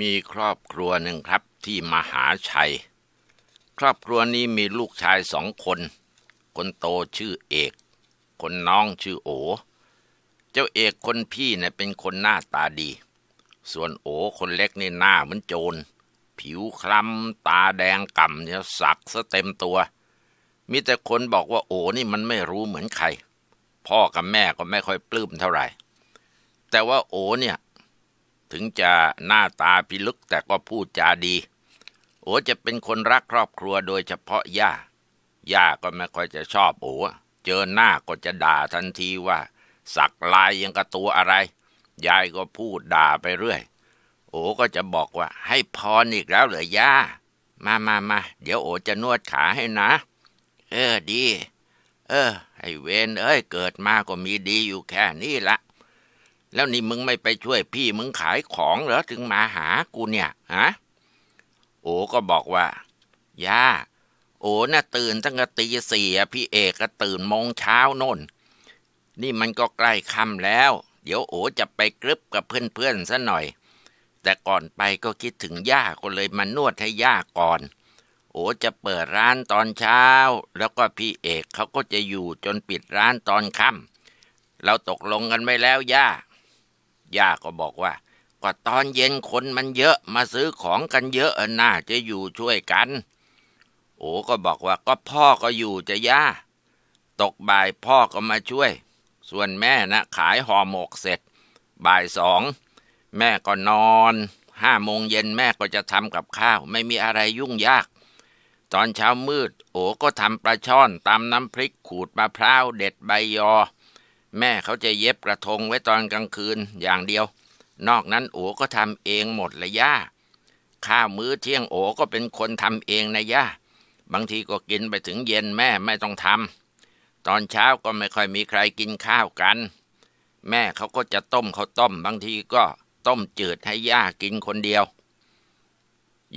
มีครอบครัวหนึ่งครับที่มหาชัย ครอบครัวนี้มีลูกชายสองคน คนโตชื่อเอก คนน้องชื่อโอ เจ้าเอกคนพี่เนะี่ยเป็นคนหน้าตาดี ส่วนโอ คนเล็กนี่หน้าเหมือนโจร ผิวคล้ำ ตาแดงก่ำเนี่ยสักซะเต็มตัวมีแต่คนบอกว่า โอนี่มันไม่รู้เหมือนใคร พ่อกับแม่ก็ไม่ค่อยปลื้มเท่าไหร่ แต่ว่าโอเนี่ยถึงจะหน้าตาพิลึกแต่ก็พูดจาดี โอจะเป็นคนรักครอบครัวโดยเฉพาะย่า ย่าก็ไม่ค่อยจะชอบโอเจอหน้าก็จะด่าทันทีว่า สักลายยังกระตัวอะไร ยายก็พูดด่าไปเรื่อย โอก็จะบอกว่าให้พรออีกแล้ว เหรอย่า มามามา เดี๋ยวโอจะนวดขาให้นะ เออดี เออไอเวนเอ้ย เกิดมาก็มีดีอยู่แค่นี้ละแล้วนี่มึงไม่ไปช่วยพี่มึงขายของเหรอถึงมาหากูเนี่ย ฮะ โอก็บอกว่า ย่า โอน่ะตื่นตั้งแต่ตีสี่พี่เอกก็ตื่นมงเช้าน่นนี่มันก็ใกล้ค่ำแล้ว เดี๋ยวโอจะไปกรึบกับเพื่อนๆซะหน่อย แต่ก่อนไปก็คิดถึงย่าก็เลยมานวดให้ย่าก่อน โอจะเปิดร้านตอนเช้า แล้วก็พี่เอกเขาก็จะอยู่จนปิดร้านตอนค่ำเราตกลงกันไว้แล้วย่าย่าก็บอกว่าก็ตอนเย็นคนมันเยอะมาซื้อของกันเยอะน่าจะอยู่ช่วยกัน โอ้ก็บอกว่าก็พ่อก็อยู่จะย่าตกบ่ายพ่อก็มาช่วย ส่วนแม่นะขายห่อหมกเสร็จ บ่ายสองแม่ก็นอนห้าโมงเย็นแม่ก็จะทำกับข้าวไม่มีอะไรยุ่งยาก ตอนเช้ามืด โอ้ก็ทำปลาช่อนตำน้ำพริกขูดมะพร้าวเด็ดใบยอแม่เขาจะเย็บกระทงไว้ตอนกลางคืนอย่างเดียว นอกนั้นโอก็ทำเองหมดละย่า ข้าวมื้อเที่ยงโอก็เป็นคนทำเองนะย่า บางทีก็กินไปถึงเย็นแม่ไม่ต้องทำตอนเช้าก็ไม่ค่อยมีใครกินข้าวกัน แม่เขาก็จะต้มข้าวต้ม บางทีก็ต้มจืดให้ย่ากินคนเดียว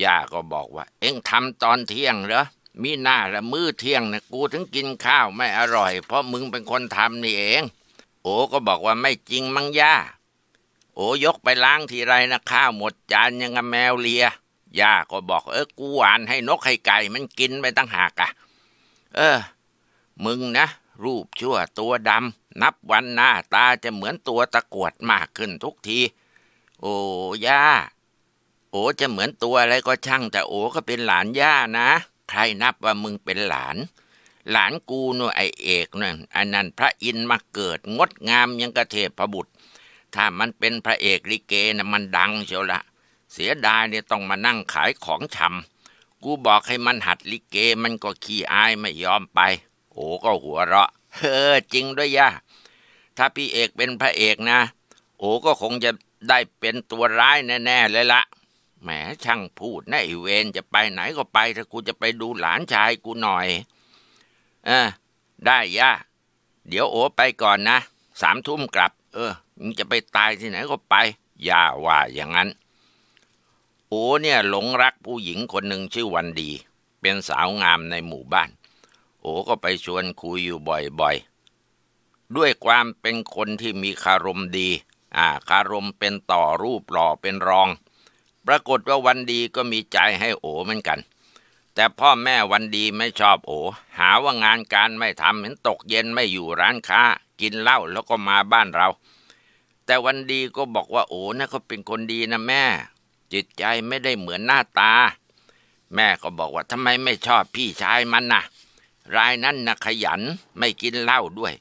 ย่าก็บอกว่า เอ็งทำตอนเที่ยงเหรอ มีหน้าละมื้อเที่ยงนะกูถึงกินข้าวไม่อร่อย เพราะมึงเป็นคนทำนี่เองโอก็บอกว่าไม่จริงมั้งย่าโอยกไปล้างทีไรนะข้าวหมดจานยังกับแมวเลีย ย่าก็บอก เออกูหวานให้นกให้ไก่มันกินไปตั้งหากอะ่ะเออ มึงนะ รูปชั่วตัวดำนับวันหน้า ตาจะเหมือนตัวตะกวดมากขึ้นทุกที โอ้ย่าโอจะเหมือนตัวอะไรก็ช่าง แต่โอก็เป็นหลานย่านะ ใครนับว่ามึงเป็นหลานหลานกูน่นไอเอกนั่น อันนั้นพระอินทร์มาเกิดงดงามยังกระเทพระบุตร ถ้ามันเป็นพระเอกลิเกนะมันดังเชียวละ เสียดายเนี่ยต้องมานั่งขายของชำกูบอกให้มันหัดลิเกมันก็ขี้อายไม่ยอมไป โอ้ก็หัวเราะเฮ้อจริงด้วยย่าถ้าพี่เอกเป็นพระเอกนะ โอ้ก็คงจะได้เป็นตัวร้ายแน่ๆเลยละแหมช่างพูดนะไอเวนจะไปไหนก็ไปถ้ากูจะไปดูหลานชายกูหน่อยเออได้ย่า เดี๋ยวโอไปก่อนนะสามทุ่มกลับ เออมึงจะไปตายที่ไหนก็ไปย่าว่าอย่างนั้น โอเนี่ยหลงรักผู้หญิงคนหนึ่งชื่อวันดี เป็นสาวงามในหมู่บ้าน โอก็ไปชวนคุยอยู่บ่อยๆ ด้วยความเป็นคนที่มีคารมดี อ่าคารมเป็นต่อรูปหล่อเป็นรอง ปรากฏว่าวันดีก็มีใจให้โอเหมือนกันแต่พ่อแม่วันดีไม่ชอบโอหาว่างานการไม่ทำเห็นตกเย็นไม่อยู่ร้านค้า กินเหล้าแล้วก็มาบ้านเรา แต่วันดีก็บอกว่าโอนะเขาเป็นคนดีนะ แม่ จิตใจไม่ได้เหมือนหน้าตา แม่ก็บอกว่าทำไมไม่ชอบพี่ชายมันนะรายนั้นนะขยันไม่กินเหล้าด้วย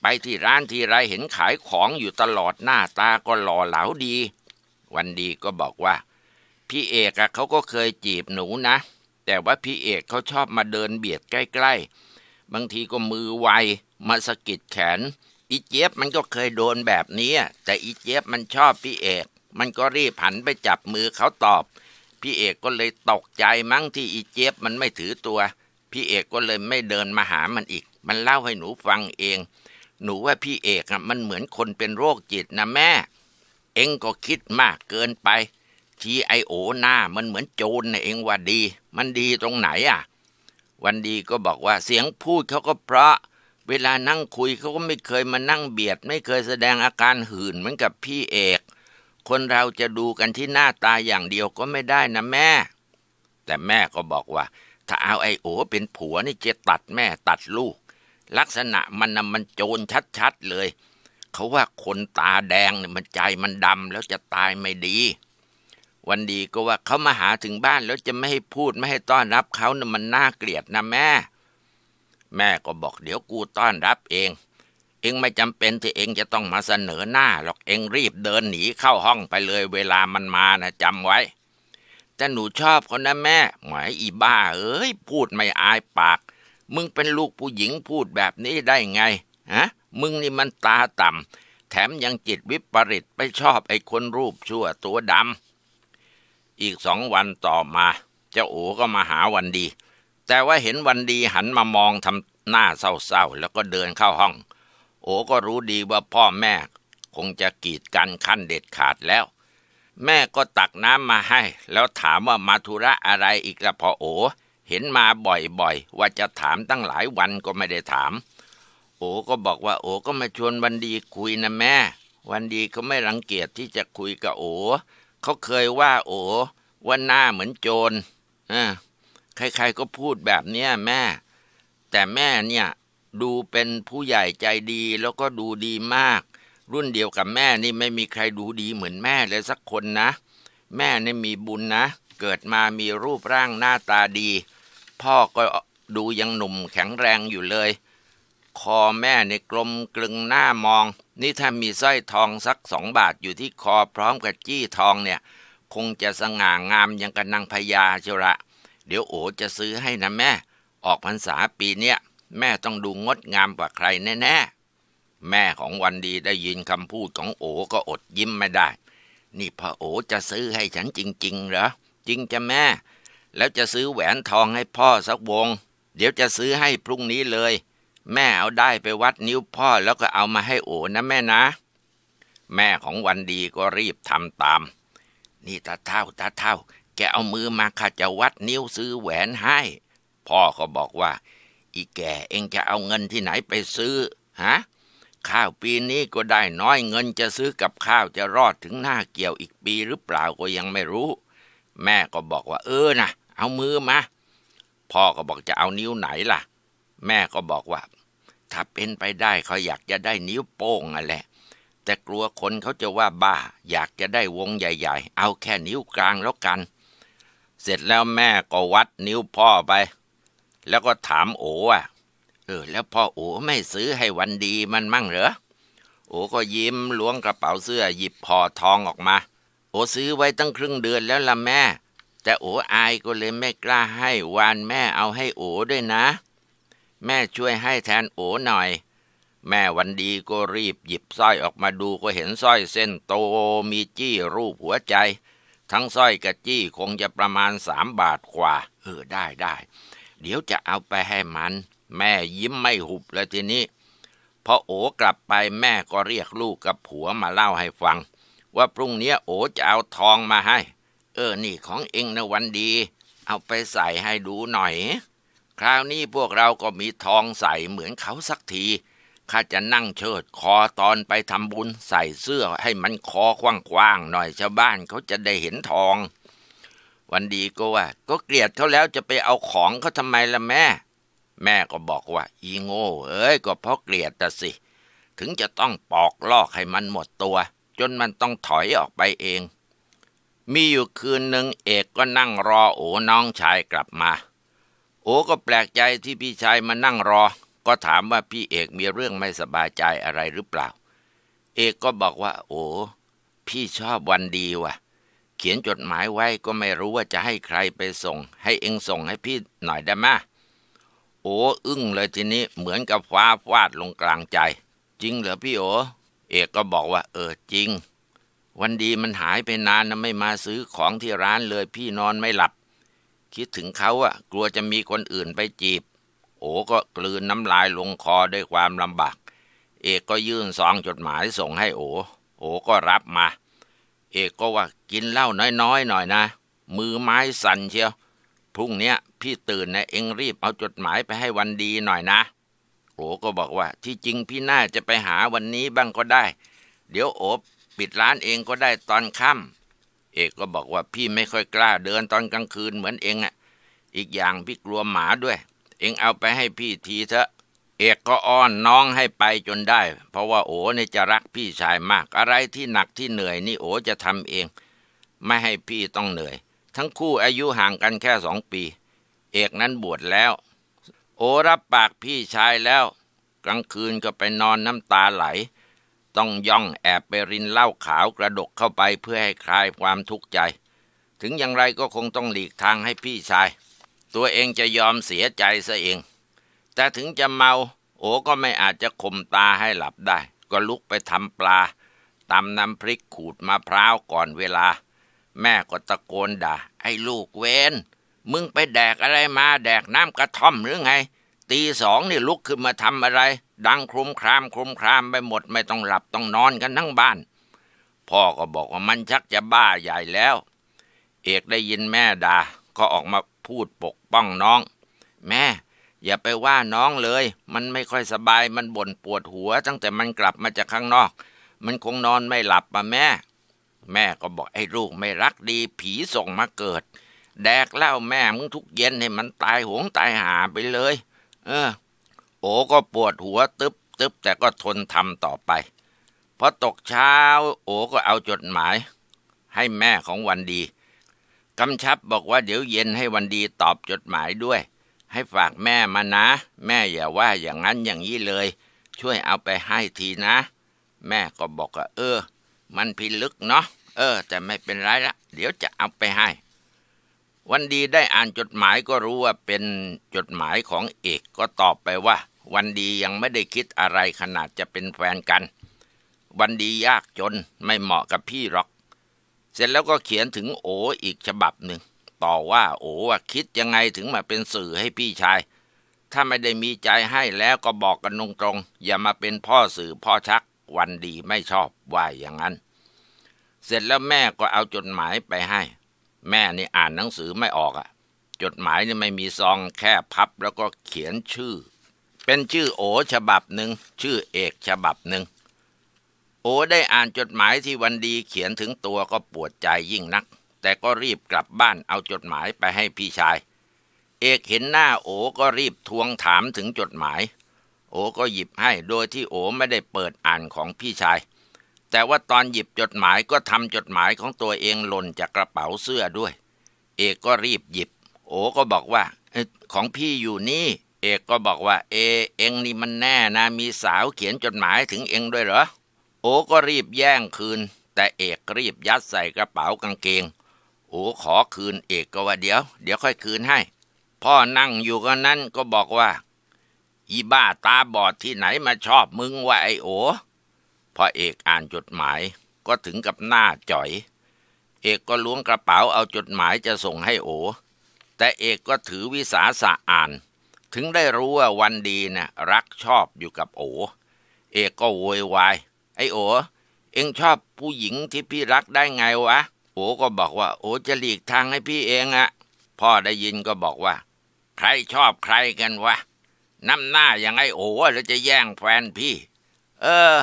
ไปที่ร้านทีไรเห็นขายของอยู่ตลอดหน้าตาก็หล่อเหลาดี วันดีก็บอกว่า พี่เอกอะเขาก็เคยจีบหนูนะแต่ว่าพี่เอกเขาชอบมาเดินเบียดใกล้ๆ บางทีก็มือไวมาสะกิดแขนอีเจี๊ยบมันก็เคยโดนแบบนี้แต่อีเจี๊ยบมันชอบพี่เอก มันก็รีบหันไปจับมือเขาตอบ พี่เอกก็เลยตกใจมั้งที่อีเจี๊ยบมันไม่ถือตัว พี่เอกก็เลยไม่เดินมาหามันอีก มันเล่าให้หนูฟังเอง หนูว่าพี่เอกอ่ะมันเหมือนคนเป็นโรคจิตนะแม่ เอ็งก็คิดมากเกินไปชี้ไอโอหน้ามันเหมือนโจรนะเองว่าดี มันดีตรงไหนอ่ะ วันดีก็บอกว่าเสียงพูดเขาก็เพราะเวลานั่งคุยเขาก็ไม่เคยมานั่งเบียด ไม่เคยแสดงอาการหื่นเหมือนกับพี่เอก คนเราจะดูกันที่หน้าตาอย่างเดียวก็ไม่ได้นะแม่ แต่แม่ก็บอกว่า ถ้าเอาไอโอเป็นผัวนี่จะตัดแม่ตัดลูก ลักษณะมันนะมันโจรชัดๆเลยเขาว่าคนตาแดงเนี่ยมันใจมันดำแล้วจะตายไม่ดีวันดีก็ว่าเขามาหาถึงบ้านแล้วจะไม่ให้พูดไม่ให้ต้อนรับเขานะ่ะมันน่าเกลียดนะแม่ แม่ก็บอกเดี๋ยวกูต้อนรับเอง เองไม่จำเป็นที่เองจะต้องมาเสนอหน้า หรอกเองรีบเดินหนีเข้าห้องไปเลยเวลามันมานะจำไว้ แต่หนูชอบคนนะแม่ หมายอีบ้า เอ้ยพูดไม่อายปาก มึงเป็นลูกผู้หญิงพูดแบบนี้ได้ไง ฮะ มึงนี่มันตาต่ำ แถมยังจิตวิปริตไปชอบไอ้คนรูปชั่วตัวดำอีกสองวันต่อมาเจ้าโอ๋ก็มาหาวันดี แต่ว่าเห็นวันดีหันมามองทำหน้าเศร้าๆแล้วก็เดินเข้าห้องโอ๋ก็รู้ดีว่าพ่อแม่ คงจะกีดกันขั้นเด็ดขาดแล้ว แม่ก็ตักน้ำมาให้ แล้วถามว่ามาธุระอะไรอีกละพอโอเห็นมาบ่อยๆว่าจะถามตั้งหลายวันก็ไม่ได้ถามโอ๋ก็บอกว่าโอ๋ก็มาชวนวันดีคุยนะแม่ วันดีเขาไม่รังเกียจที่จะคุยกับโอเขาเคยว่า โอ้ว่าหน้าเหมือนโจรใครๆก็พูดแบบเนี้ยแม่ แต่แม่เนี่ยดูเป็นผู้ใหญ่ใจดี แล้วก็ดูดีมาก รุ่นเดียวกับแม่นี่ไม่มีใครดูดีเหมือนแม่เลยสักคนนะ แม่เนี่ยมีบุญนะ เกิดมามีรูปร่างหน้าตาดี พ่อก็ดูยังหนุ่มแข็งแรงอยู่เลยคอแม่ในกลมกลึงหน้ามอง นี่ถ้ามีสร้อยทองสักสองบาทอยู่ที่คอพร้อมกับจี้ทองเนี่ย คงจะสง่างามยังกันนางพญาเชียวละเดี๋ยวโอจะซื้อให้นะแม่ ออกพรรษาปีเนี้ยแม่ต้องดูงดงามกว่าใครแน่แม่ของวันดีได้ยินคำพูดของโอก็อดยิ้มไม่ได้ นี่พระโอจะซื้อให้ฉันจริง ๆเหรอจริงจะแม่ แล้วจะซื้อแหวนทองให้พ่อสักวง เดี๋ยวจะซื้อให้พรุ่งนี้เลยแม่เอาได้ไปวัดนิ้วพ่อแล้วก็เอามาให้โอนะแม่นะ แม่ของวันดีก็รีบทำตาม นี่ตาเท่าตาเท่าแกเอามือมาข้าจะวัดนิ้วซื้อแหวนให้ พ่อก็บอกว่า อีแกเองจะเอาเงินที่ไหนไปซื้อฮะข้าวปีนี้ก็ได้น้อยเงินจะซื้อกับข้าวจะรอดถึงหน้าเกี่ยวอีกปีหรือเปล่าก็ยังไม่รู้ แม่ก็บอกว่าเออนะเอามือมาพ่อก็บอกจะเอานิ้วไหนล่ะ แม่ก็บอกว่าถ้าเป็นไปได้เขาอยากจะได้นิ้วโป้งอะแหละ แต่กลัวคนเขาจะว่าบ้า อยากจะได้วงใหญ่ ๆ เอาแค่นิ้วกลางแล้วกัน เสร็จแล้วแม่ก็วัดนิ้วพ่อไป แล้วก็ถามโอ๋อ่ะ เออแล้วพ่อโอ๋ไม่ซื้อให้วันดีมันมั่งเหรอ โอ๋ก็ยิ้มล้วงกระเป๋าเสื้อหยิบห่อทองออกมา โอ๋ซื้อไว้ตั้งครึ่งเดือนแล้วล่ะแม่ แต่โอ๋อายก็เลยไม่กล้าให้วานแม่เอาให้โอ๋ด้วยนะแม่ช่วยให้แทนโอหน่อย แม่วันดีก็รีบหยิบสร้อยออกมาดูก็เห็นสร้อยเส้นโตมีจี้รูปหัวใจ ทั้งสร้อยกับจี้คงจะประมาณสามบาทกว่าเออได้ได้เดี๋ยวจะเอาไปให้มัน แม่ยิ้มไม่หุบแล้วทีนี้พอโอกลับไปแม่ก็เรียกลูกกับผัวมาเล่าให้ฟัง ว่าพรุ่งนี้โอจะเอาทองมาให้ เออนี่ของเองนะวันดี เอาไปใส่ให้ดูหน่อยคราวนี้พวกเราก็มีทองใสเหมือนเขาสักที ข้าจะนั่งเชิดคอตอนไปทำบุญใส่เสื้อให้มันคอกว้างๆหน่อย ชาวบ้านเขาจะได้เห็นทอง วันดีก็ว่าก็เกลียดเขาแล้วจะไปเอาของเขาทำไมล่ะแม่ แม่ก็บอกว่า อีโง่เอ้ยก็เพราะเกลียดแต่สิ ถึงจะต้องปอกลอกให้มันหมดตัว จนมันต้องถอยออกไปเอง มีอยู่คืนหนึ่งเอกก็นั่งรอโอน้องชายกลับมาโอก็แปลกใจที่พี่ชายมานั่งรอ ก็ถามว่าพี่เอกมีเรื่องไม่สบายใจอะไรหรือเปล่า เอกก็บอกว่าโอ้พี่ชอบวันดีว่ะ เขียนจดหมายไว้ก็ไม่รู้ว่าจะให้ใครไปส่ง ให้เองส่งให้พี่หน่อยได้ไหมโอ้อึ้งเลยทีนี้เหมือนกับฟ้าฟาดลงกลางใจ จริงเหรอพี่โอ เอกก็บอกว่า เออจริง วันดีมันหายไปนานนะไม่มาซื้อของที่ร้านเลยพี่นอนไม่หลับคิดถึงเขาอะกลัวจะมีคนอื่นไปจีบ โอก็กลืนน้ำลายลงคอด้วยความลำบากเอกก็ยื่นซองจดหมายส่งให้โอโอก็รับมา เอกก็ว่ากินเหล้าน้อยๆหน่อยนะมือไม้สั่นเชียวพรุ่งนี้พี่ตื่นนะเอ็งรีบเอาจดหมายไปให้วันดีหน่อยนะ โอก็บอกว่า ที่จริงพี่น่าจะไปหาวันนี้บ้างก็ได้ เดี๋ยวโอปิดร้านเองก็ได้ตอนค่ำเอกก็บอกว่าพี่ไม่ค่อยกล้าเดินตอนกลางคืนเหมือนเองอะ่ะ อีกอย่างพี่กลัวหมาด้วย เองเอาไปให้พี่ทีเถอะเอกก็อ้อนน้องให้ไปจนได้ เพราะว่าโอ๋เนี่ยจะรักพี่ชายมาก อะไรที่หนักที่เหนื่อย นี่โอ๋จะทำเอง ไม่ให้พี่ต้องเหนื่อย ทั้งคู่อายุห่างกันแค่สองปี เอกนั้นบวชแล้ว โอรับปากพี่ชายแล้ว กลางคืนก็ไปนอนน้ำตาไหลต้องย่องแอบไปรินเหล้าขาวกระดกเข้าไปเพื่อให้คลายความทุกข์ใจ ถึงอย่างไรก็คงต้องหลีกทางให้พี่ชาย ตัวเองจะยอมเสียใจซะเอง แต่ถึงจะเมา โอก็ไม่อาจจะข่มตาให้หลับได้ ก็ลุกไปทำปลาตำน้ำพริกขูดมะพร้าวก่อนเวลา แม่ก็ตะโกนด่า ไอ้ลูกเวนมึงไปแดกอะไรมาแดกน้ำกระท่อมหรือไงตีสองนี่ลุกขึ้นมาทำอะไรดังครุมครามครุมครามไปหมดไม่ต้องหลับต้องนอนกันทั้งบ้าน พ่อก็บอกว่ามันชักจะบ้าใหญ่แล้ว เอกได้ยินแม่ดา่า ก็ออกมาพูดปกป้องน้อง แม่ อย่าไปว่าน้องเลย มันไม่ค่อยสบายมันบ่นปวดหัวตั้งแต่มันกลับมาจากข้างนอก มันคงนอนไม่หลับปะแม่ แม่ก็บอกไอ้ลูกไม่รักดี ผีส่งมาเกิด แดกเหล้าแม่มึงทุกเย็นให้มันตายหงตายหาไปเลยเออโอก็ปวดหัวตึบตึบแต่ก็ทนทำต่อไปพอตกเช้า โอก็เอาจดหมายให้แม่ของวันดีกำชับบอกว่าเดี๋ยวเย็นให้วันดีตอบจดหมายด้วย ให้ฝากแม่มานะ แม่อย่าว่าอย่างนั้นอย่างนี้เลย ช่วยเอาไปให้ทีนะ แม่ก็บอกว่าเออ มันพิลึกเนาะเออ แต่ไม่เป็นไรละ เดี๋ยวจะเอาไปให้วันดีได้อ่านจดหมายก็รู้ว่าเป็นจดหมายของเอก ก็ตอบไปว่า วันดียังไม่ได้คิดอะไรขนาดจะเป็นแฟนกัน วันดียากจนไม่เหมาะกับพี่หรอก เสร็จแล้วก็เขียนถึงโออีกฉบับหนึ่ง ต่อว่า โอว่าคิดยังไงถึงมาเป็นสื่อให้พี่ชาย ถ้าไม่ได้มีใจให้แล้วก็บอกกันตรงๆอย่ามาเป็นพ่อสื่อพ่อชัก วันดีไม่ชอบว่าอย่างนั้น เสร็จแล้วแม่ก็เอาจดหมายไปให้แม่นี่อ่านหนังสือไม่ออกอะ่ะ จดหมายนี่ไม่มีซองแค่พับแล้วก็เขียนชื่อ เป็นชื่อโอฉบับหนึ่งชื่อเอกฉบับหนึ่งโอได้อ่านจดหมายที่วันดีเขียนถึงตัวก็ปวดใจยิ่งนัก แต่ก็รีบกลับบ้านเอาจดหมายไปให้พี่ชาย เอกเห็นหน้าโอก็รีบทวงถามถึงจดหมาย โอก็หยิบให้โดยที่โอไม่ได้เปิดอ่านของพี่ชายแต่ว่าตอนหยิบจดหมายก็ทำจดหมายของตัวเองหล่นจากกระเป๋าเสื้อด้วย เอกก็รีบหยิบ โอก็บอกว่าของพี่อยู่นี่ เอกก็บอกว่า เอเองนี่มันแน่นะ มีสาวเขียนจดหมายถึงเองด้วยเหรอโอก็รีบแย่งคืน แต่เอกรีบยัดใส่กระเป๋ากางเกงโอขอคืนเอกก็ว่าเดี๋ยว เดี๋ยวค่อยคืนให้ พ่อนั่งอยู่ก็นั่นก็บอกว่าอีบ้าตาบอดที่ไหนมาชอบมึงวะไอโอพอเอกอ่านจดหมายก็ถึงกับหน้าจ่อย เอกก็ล้วงกระเป๋าเอาจดหมายจะส่งให้โอแต่เอกก็ถือวิสาสะอ่าน ถึงได้รู้ว่าวันดีนะ่ะ รักชอบอยู่กับโอเอกก็โวยวายไอ้โอเอ็งชอบผู้หญิงที่พี่รักได้ไงวะ โอก็บอกว่า โอจะหลีกทางให้พี่เองอะพ่อได้ยินก็บอกว่า ใครชอบใครกันวะ น้ำหน้าอย่างไอ้โอแล้วจะแย่งแฟนพี่ เออ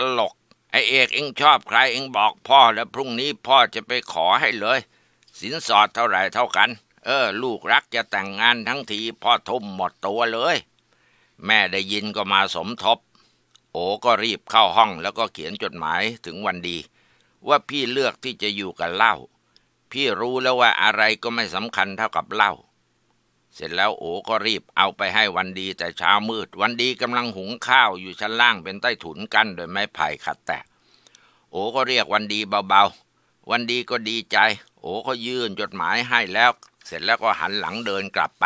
ตลกไอเอกเองชอบใครเองบอกพ่อแล้วพรุ่งนี้พ่อจะไปขอให้เลย สินสอดเท่าไหร่เท่ากัน เออลูกรักจะแต่งงานทั้งทีพ่อทุ่มหมดตัวเลย แม่ได้ยินก็มาสมทบ โอก็รีบเข้าห้องแล้วก็เขียนจดหมายถึงวันดี ว่าพี่เลือกที่จะอยู่กับเล่า พี่รู้แล้วว่าอะไรก็ไม่สำคัญเท่ากับเล่าเสร็จแล้วโอก็รีบเอาไปให้วันดีแต่เช้ามืดวันดีกำลังหุงข้าวอยู่ชั้นล่างเป็นใต้ถุนกั้นโดยไม้ไผ่ขัดแตะโอก็เรียกวันดีเบาๆวันดีก็ดีใจ โอก็ยื่นจดหมายให้แล้ว เสร็จแล้วก็หันหลังเดินกลับไป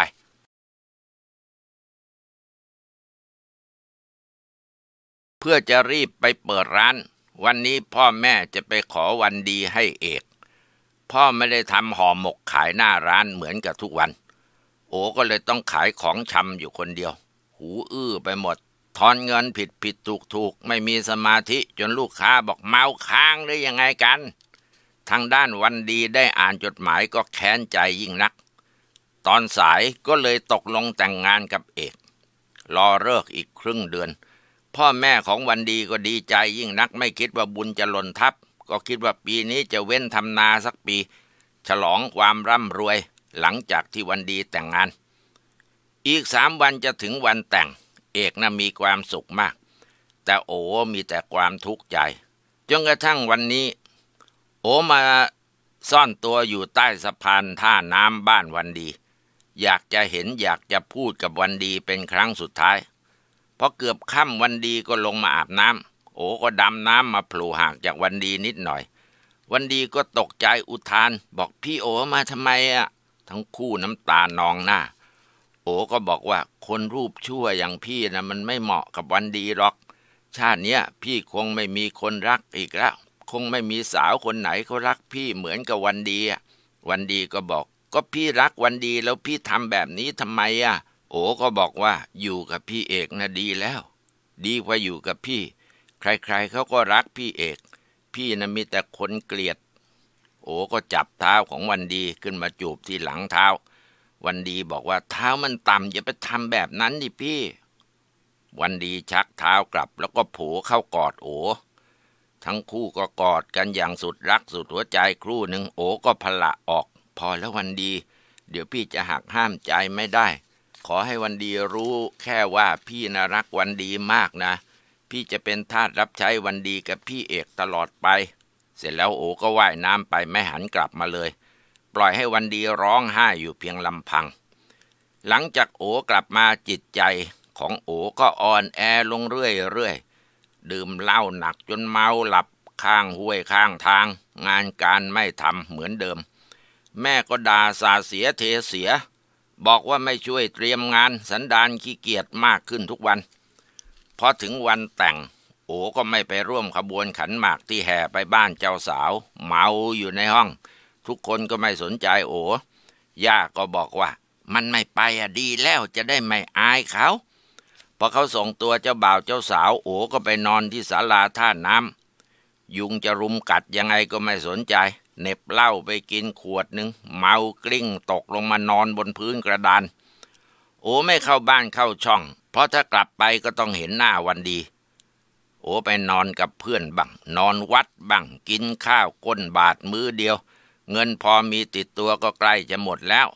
เพื่อจะรีบไปเปิดร้าน วันนี้พ่อแม่จะไปขอวันดีให้เอก พ่อไม่ได้ทำห่อหมกขายหน้าร้านเหมือนกับทุกวันโอก็เลยต้องขายของชำอยู่คนเดียว หูอื้อไปหมด ทอนเงินผิดผิดถูกถูกไม่มีสมาธิจนลูกค้าบอกเมาค้างหรือยังไงกัน ทางด้านวันดีได้อ่านจดหมายก็แค้นใจยิ่งนัก ตอนสายก็เลยตกลงแต่งงานกับเอก รอเลิกอีกครึ่งเดือน พ่อแม่ของวันดีก็ดีใจยิ่งนัก ไม่คิดว่าบุญจะหล่นทับก็คิดว่าปีนี้จะเว้นทำนาสักปี ฉลองความร่ำรวยหลังจากที่วันดีแต่งงาน อีกสามวันจะถึงวันแต่ง เอกนะ่ะมีความสุขมาก แต่โอมีแต่ความทุกข์ใจจนกระทั่งวันนี้ โอมาซ่อนตัวอยู่ใต้สะพานท่าน้ำบ้านวันดี อยากจะเห็นอยากจะพูดกับวันดีเป็นครั้งสุดท้าย เพราะเกือบค่ำวันดีก็ลงมาอาบน้ำโอก็ดำน้ำมาผลูหากจากวันดีนิดหน่อย วันดีก็ตกใจอุทาน บอกพี่โอมาทำไมอ่ะทั้งคู่น้ำตานองหน้า โอก็บอกว่าคนรูปชั่วอย่างพี่นะมันไม่เหมาะกับวันดีหรอก ชาติเนี้ยพี่คงไม่มีคนรักอีกแล้ว คงไม่มีสาวคนไหนเขารักพี่เหมือนกับวันดี วันดีก็บอก ก็พี่รักวันดี แล้วพี่ทำแบบนี้ทำไมอ่ะ โอก็บอกว่าอยู่กับพี่เอกนะดีแล้ว ดีกว่าอยู่กับพี่ ใครๆเขาก็รักพี่เอก พี่นะมีแต่คนเกลียดโอก็จับเท้าของวันดีขึ้นมาจูบที่หลังเท้า วันดีบอกว่าเท้ามันต่ำอย่าไปทำแบบนั้นดิพี่ วันดีชักเท้ากลับแล้วก็โผเข้ากอดโอทั้งคู่ก็กอดกันอย่างสุดรักสุดหัวใจครู่หนึ่งโอก็พละออก พอแล้ววันดี เดี๋ยวพี่จะหักห้ามใจไม่ได้ ขอให้วันดีรู้แค่ว่าพี่น่ารักวันดีมากนะ พี่จะเป็นทาสรับใช้วันดีกับพี่เอกตลอดไปเสร็จแล้วโอก็ว่ายน้ำไปไม่หันกลับมาเลย ปล่อยให้วันดีร้องไห้อยู่เพียงลำพัง หลังจากโอกลับมาจิตใจ ของโอก็อ่อนแอลงเรื่อยๆดื่มเหล้าหนักจนเมาหลับข้างห้วยข้างทาง งานการไม่ทำเหมือนเดิม แม่ก็ด่าสาเสียเทเสีย บอกว่าไม่ช่วยเตรียมงานสันดานขี้เกียจมากขึ้นทุกวันพอถึงวันแต่งโอก็ไม่ไปร่วมขบวนขันหมากที่แห่ไปบ้านเจ้าสาว เมาอยู่ในห้องทุกคนก็ไม่สนใจ โอย่าก็บอกว่า มันไม่ไปอ่ะดีแล้วจะได้ไม่อายเขาพอเขาส่งตัวเจ้าบ่าวเจ้าสาว โอก็ไปนอนที่ศาลาท่าน้ำยุงจะรุมกัดยังไงก็ไม่สนใจ เน็บเหล้าไปกินขวดหนึ่งเมากลิ้งตกลงมานอนบนพื้นกระดานโอไม่เข้าบ้านเข้าช่อง เพราะถ้ากลับไปก็ต้องเห็นหน้าวันดีโอ้ไปนอนกับเพื่อนบ้างนอนวัดบ้างกินข้าวก้นบาทมือเดียว เงินพอมีติดตัวก็ใกล้จะหมดแล้ว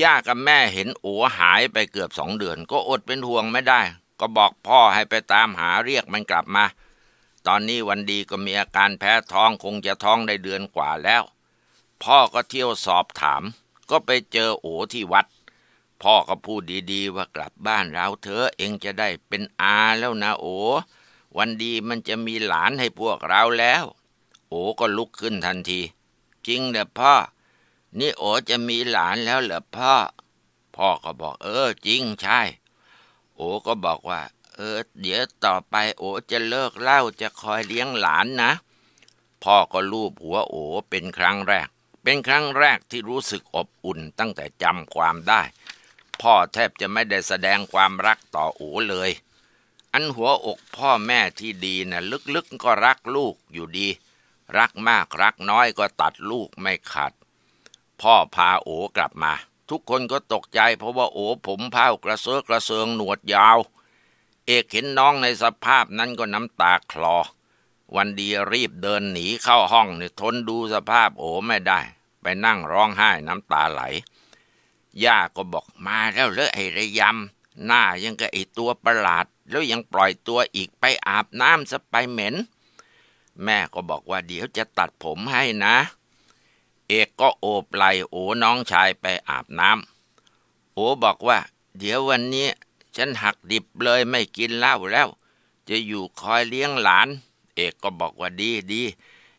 ย่ากับแม่เห็นโอหายไปเกือบสองเดือน ก็อดเป็นห่วงไม่ได้ ก็บอกพ่อให้ไปตามหาเรียกมันกลับมา ตอนนี้วันดีก็มีอาการแพ้ท้องคงจะท้องได้เดือนกว่าแล้ว พ่อก็เที่ยวสอบถาม ก็ไปเจอโอที่วัด พ่อก็พูดดีๆว่ากลับบ้านเราเธอเองจะได้เป็นอาแล้วนะโอวันดีมันจะมีหลานให้พวกเราแล้ว โอก็ลุกขึ้นทันทีจริงเหรอพ่อ นี่โอจะมีหลานแล้วเหรอพ่อ พ่อก็บอกเออจริง ใช่ โอก็บอกว่า เออเดี๋ยวต่อไป โอจะเลิกเล่าจะคอยเลี้ยงหลานนะ พ่อก็ลูบหัวโอเป็นครั้งแรก เป็นครั้งแรกที่รู้สึกอบอุ่นตั้งแต่จำความได้ พ่อแทบจะไม่ได้แสดงความรักต่อโอเลยอันหัวอกพ่อแม่ที่ดีนะ่ะ ลึกๆ ก็รักลูกอยู่ดี รักมากรักน้อยก็ตัดลูกไม่ขาดพ่อพาโอกลับมา ทุกคนก็ตกใจเพราะว่าโอผมเผ้ากระเซาะกระเซิงหนวดยาว เอกเห็นน้องในสภาพนั้นก็น้ำตาคลอ วันดีรีบเดินหนีเข้าห้องเนี่ยทนดูสภาพโอไม่ได้ ไปนั่งร้องไห้น้ำตาไหล ย่าก็บอกมาแล้วเลอะไอ้ระยำหน้ายังกับไอ้ตัวประหลาดแล้วยังปล่อยตัวอีกไปอาบน้ำสไปเหม็น แม่ก็บอกว่าเดี๋ยวจะตัดผมให้นะ เอก ก็โอบไหลโอน้องชายไปอาบน้ำโอบอกว่า เดี๋ยววันนี้ฉันหักดิบเลยไม่กินเหล้าแล้ว จะอยู่คอยเลี้ยงหลาน เอกก็บอกว่าดีดี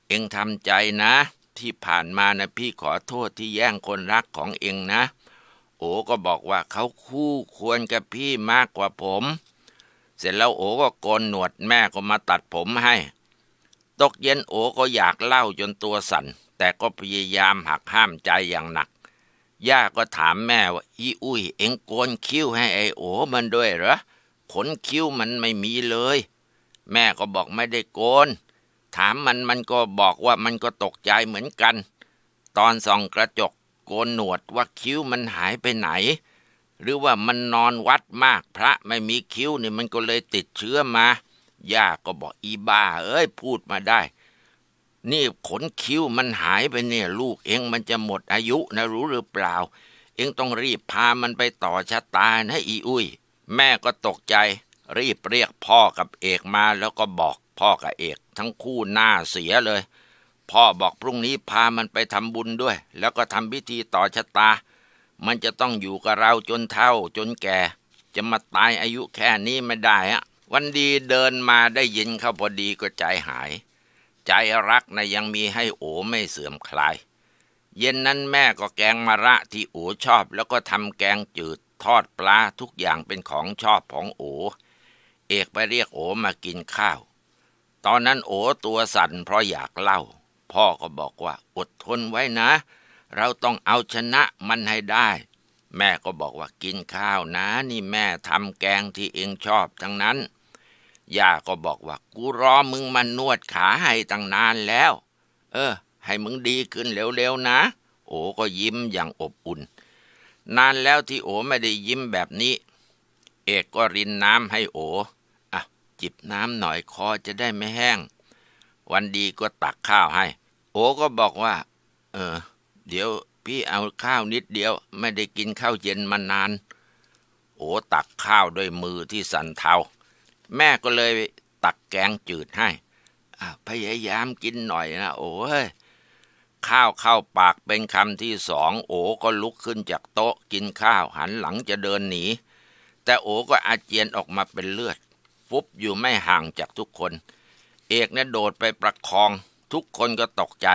เองทำใจนะ ที่ผ่านมานะพี่ขอโทษที่แย่งคนรักของเองนะ โอก็บอกว่าเขาคู่ควรกับพี่มากกว่าผมเสร็จแล้วโอก็โกนหนวดแม่ก็มาตัดผมให้ ตกเย็นโอก็อยากเล่าจนตัวสัน่นแต่ก็พยายามหัก ห้ามใจอย่างหนัก ย่าก็ถามแม่ว่าอีอุ้ย เอ็งโกนคิ้วให้ไอโอมันด้วยเหรอขนคิ้วมันไม่มีเลย แม่ก็บอกไม่ได้โกน ถามมันมันก็บอกว่ามันก็ตกใจเหมือนกัน ตอนส่องกระจกโกนหนวดว่าคิ้วมันหายไปไหนหรือว่ามันนอนวัดมากพระไม่มีคิ้วนี่มันก็เลยติดเชื้อมาย่าก็บอกอีบ้าเอ้ยพูดมาได้ นี่ขนคิ้วมันหายไปเนี่ยลูกเองมันจะหมดอายุนะรู้หรือเปล่า เองต้องรีบพามันไปต่อชะตานะอีอุ้ย แม่ก็ตกใจ รีบเรียกพ่อกับเอกมาแล้วก็บอกพ่อกับเอก ทั้งคู่หน้าเสียเลย พ่อบอกพรุ่งนี้พามันไปทำบุญด้วย แล้วก็ทำพิธีต่อชะตามันจะต้องอยู่กับเราจนเท่า จนแก่ จะมาตายอายุแค่นี้ไม่ได้ฮะวันดีเดินมาได้ยินเขาพอดีก็ใจหาย ใจรักนะยังมีให้โอไม่เสื่อมคลายเย็นนั้นแม่ก็แกงมะระที่โอชอบแล้วก็ทำแกงจืดทอดปลาทุกอย่างเป็นของชอบของโอเอกไปเรียกโอมากินข้าว ตอนนั้นโอตัวสั่นเพราะอยากเล่า พ่อก็บอกว่า อดทนไว้นะเราต้องเอาชนะมันให้ได้ แม่ก็บอกว่ากินข้าวนะ นี่แม่ทำแกงที่เองชอบทั้งนั้นย่าก็บอกว่ากูรอมึงมานวดขาให้ตั้งนานแล้ว เออ ให้มึงดีขึ้นเร็วๆนะ โอก็ยิ้มอย่างอบอุ่น นานแล้วที่โอไม่ได้ยิ้มแบบนี้ เอกก็รินน้ำให้โออ่ะ จิบน้ำหน่อยคอจะได้ไม่แห้ง วันดีก็ตักข้าวให้ โอก็บอกว่า เออเดี๋ยวพี่เอาข้าวนิดเดียว ไม่ได้กินข้าวเย็นมานาน โอตักข้าวด้วยมือที่สันเทา แม่ก็เลยตักแกงจืดให้พยายามกินหน่อยนะโอ้ยข้าวเข้าปากเป็นคำที่สองโอก็ลุกขึ้นจากโต๊ะ กินข้าวหันหลังจะเดินหนี แต่โอก็อาเจียนออกมาเป็นเลือดฟุบอยู่ไม่ห่างจากทุกคน เอกเนี่ยโดดไปประคองทุกคนก็ตกใจ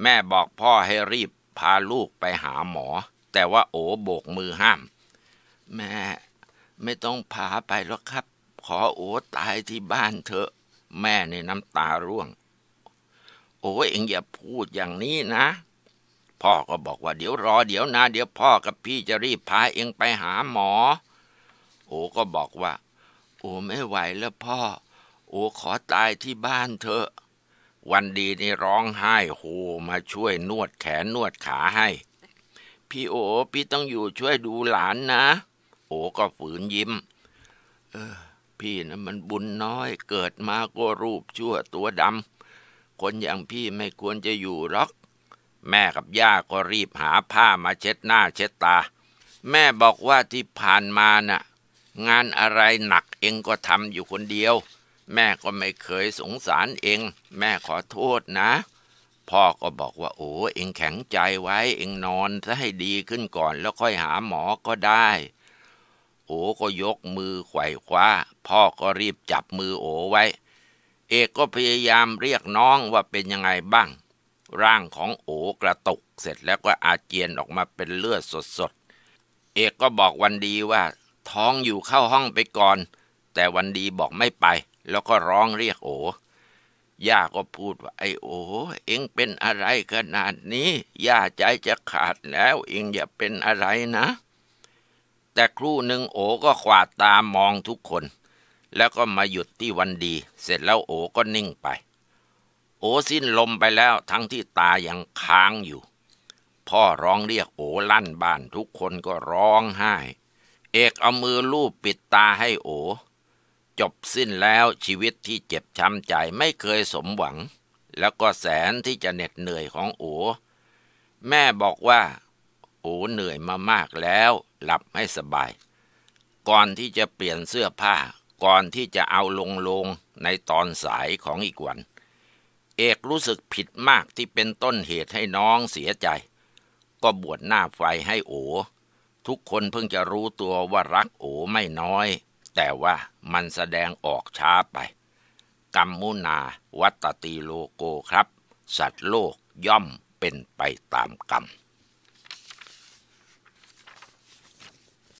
แม่บอกพ่อให้รีบพาลูกไปหาหมอ แต่ว่าโอโบกมือห้าม แม่ไม่ต้องพาไปหรอกครับ ขอโอตายที่บ้านเถอะ แม่ในน้ำตาร่วง โอ้เอ็งอย่าพูดอย่างนี้นะ พ่อก็บอกว่าเดี๋ยวรอเดี๋ยวนะเดี๋ยวพ่อกับพี่จะรีบพาเอ็งไปหาหมอ โอก็บอกว่า โอไม่ไหวแล้วพ่อ โอขอตายที่บ้านเถอะวันดีนี่ร้องไห้โฮมาช่วยนวดแขนนวดขาให้ พี่โอพี่ต้องอยู่ช่วยดูหลานนะ โอก็ฝืนยิ้ม เออ พี่นะมันบุญน้อยเกิดมาก็รูปชั่วตัวดำคนอย่างพี่ไม่ควรจะอยู่หรอก แม่กับย่าก็รีบหาผ้ามาเช็ดหน้าเช็ดตา แม่บอกว่าที่ผ่านมานะ่ะงานอะไรหนักเองก็ทำอยู่คนเดียวแม่ก็ไม่เคยสงสารเอง แม่ขอโทษนะ พ่อก็บอกว่าโอ้เองแข็งใจไว้ เองนอนซะให้ดีขึ้นก่อน แล้วค่อยหาหมอก็ได้ โอ้ก็ยกมือไขว่คว้า พ่อก็รีบจับมือโอไว้ เอกก็พยายามเรียกน้องว่าเป็นยังไงบ้าง ร่างของโอกระตุกเสร็จแล้วก็อาเจียนออกมาเป็นเลือดสดๆ เอกก็บอกวันดีว่า ท้องอยู่เข้าห้องไปก่อน แต่วันดีบอกไม่ไปแล้วก็ร้องเรียกโอย่าก็พูดว่าไอโอเอ็งเป็นอะไรขนาดนี้ ย่าใจจะขาดแล้วเอ็งอย่าเป็นอะไรนะ แต่ครู่หนึ่งโอก็ขวาดตามองทุกคน แล้วก็มาหยุดที่วันดี เสร็จแล้วโอก็นิ่งไป โอสิ้นลมไปแล้ว ทั้งที่ตายังค้างอยู่ พ่อร้องเรียกโอลั่นบ้านทุกคนก็ร้องไห้ เอกเอามือลูบปิดตาให้โอจบสิ้นแล้วชีวิตที่เจ็บช้ำใจไม่เคยสมหวัง แล้วก็แสนที่จะเหน็ดเหนื่อยของโอแม่บอกว่าโอเหนื่อยมามากแล้ว หลับให้สบาย ก่อนที่จะเปลี่ยนเสื้อผ้า ก่อนที่จะเอาลงลงในตอนสายของอีกวันเอกรู้สึกผิดมากที่เป็นต้นเหตุให้น้องเสียใจ ก็บวชหน้าไฟให้โอทุกคนเพิ่งจะรู้ตัวว่ารักโอไม่น้อยแต่ว่ามันแสดงออกช้าไป กรมมุนาวัตตีโลโกครับ สัตว์โลกย่อมเป็นไปตามกรรม